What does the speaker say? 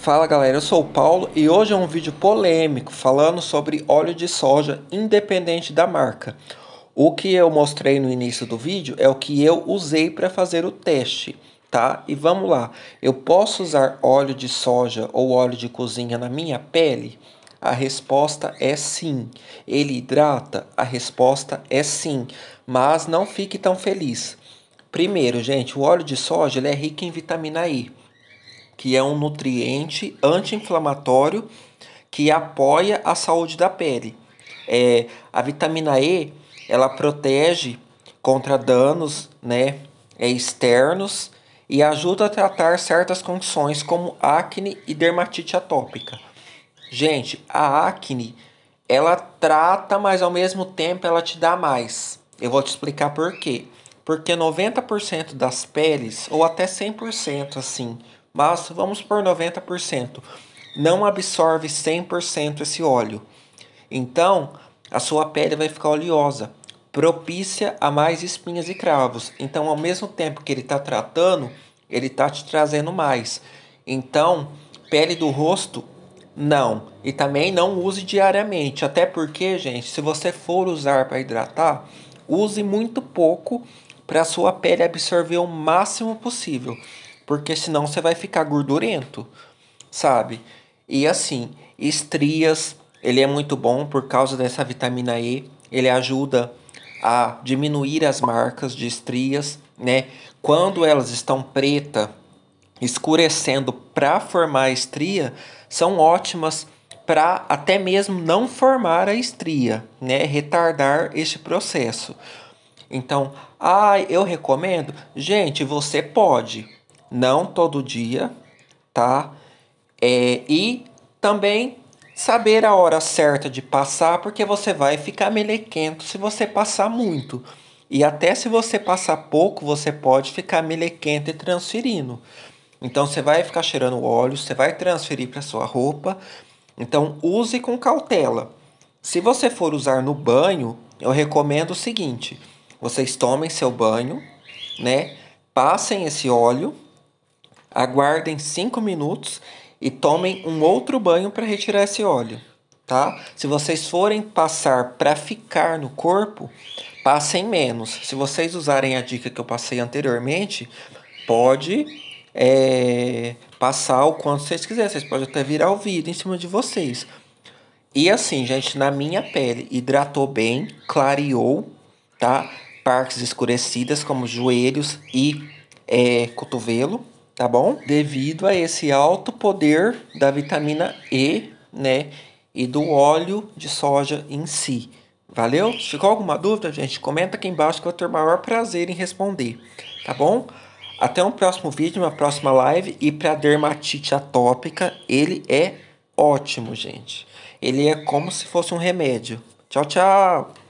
Fala galera, eu sou o Paulo e hoje é um vídeo polêmico falando sobre óleo de soja independente da marca. O que eu mostrei no início do vídeo é o que eu usei para fazer o teste, tá? E vamos lá, eu posso usar óleo de soja ou óleo de cozinha na minha pele? A resposta é sim. Ele hidrata? A resposta é sim. Mas não fique tão feliz. Primeiro, gente, o óleo de soja ele é rico em vitamina E que é um nutriente anti-inflamatório que apoia a saúde da pele. É, a vitamina E ela protege contra danos né, é, externos e ajuda a tratar certas condições como acne e dermatite atópica. Gente, a acne ela trata, mas ao mesmo tempo ela te dá mais. Eu vou te explicar por quê. Porque 90% das peles, ou até 100% assim, mas vamos por 90%, não absorve 100% esse óleo. Então, a sua pele vai ficar oleosa, propícia a mais espinhas e cravos. Então, ao mesmo tempo que ele está tratando, ele está te trazendo mais. Então, pele do rosto, não. E também não use diariamente. Até porque, gente, se você for usar para hidratar, use muito pouco para sua pele absorver o máximo possível porque senão você vai ficar gordurento, sabe? E assim, estrias, ele é muito bom por causa dessa vitamina E, ele ajuda a diminuir as marcas de estrias, né? Quando elas estão preta, escurecendo para formar estria, são ótimas para até mesmo não formar a estria, né? Retardar este processo. Então, ah, eu recomendo? Gente, você pode, não todo dia, tá? É, e também saber a hora certa de passar, porque você vai ficar melequento se você passar muito. E até se você passar pouco, você pode ficar melequento e transferindo. Então você vai ficar cheirando óleo, você vai transferir para sua roupa. Então use com cautela. Se você for usar no banho, eu recomendo o seguinte: vocês tomem seu banho, né? Passem esse óleo aguardem 5 minutos e tomem um outro banho para retirar esse óleo, tá? Se vocês forem passar para ficar no corpo, passem menos. Se vocês usarem a dica que eu passei anteriormente, pode é, passar o quanto vocês quiserem. Vocês podem até virar o vidro em cima de vocês. E assim, gente, na minha pele, hidratou bem, clareou, tá? Partes escurecidas como joelhos e é, cotovelo tá bom? Devido a esse alto poder da vitamina E, né? E do óleo de soja em si. Valeu? Se ficou alguma dúvida, gente, comenta aqui embaixo que eu vou ter o maior prazer em responder, tá bom? Até um próximo vídeo, uma próxima live. E para dermatite atópica, ele é ótimo, gente. Ele é como se fosse um remédio. Tchau, tchau!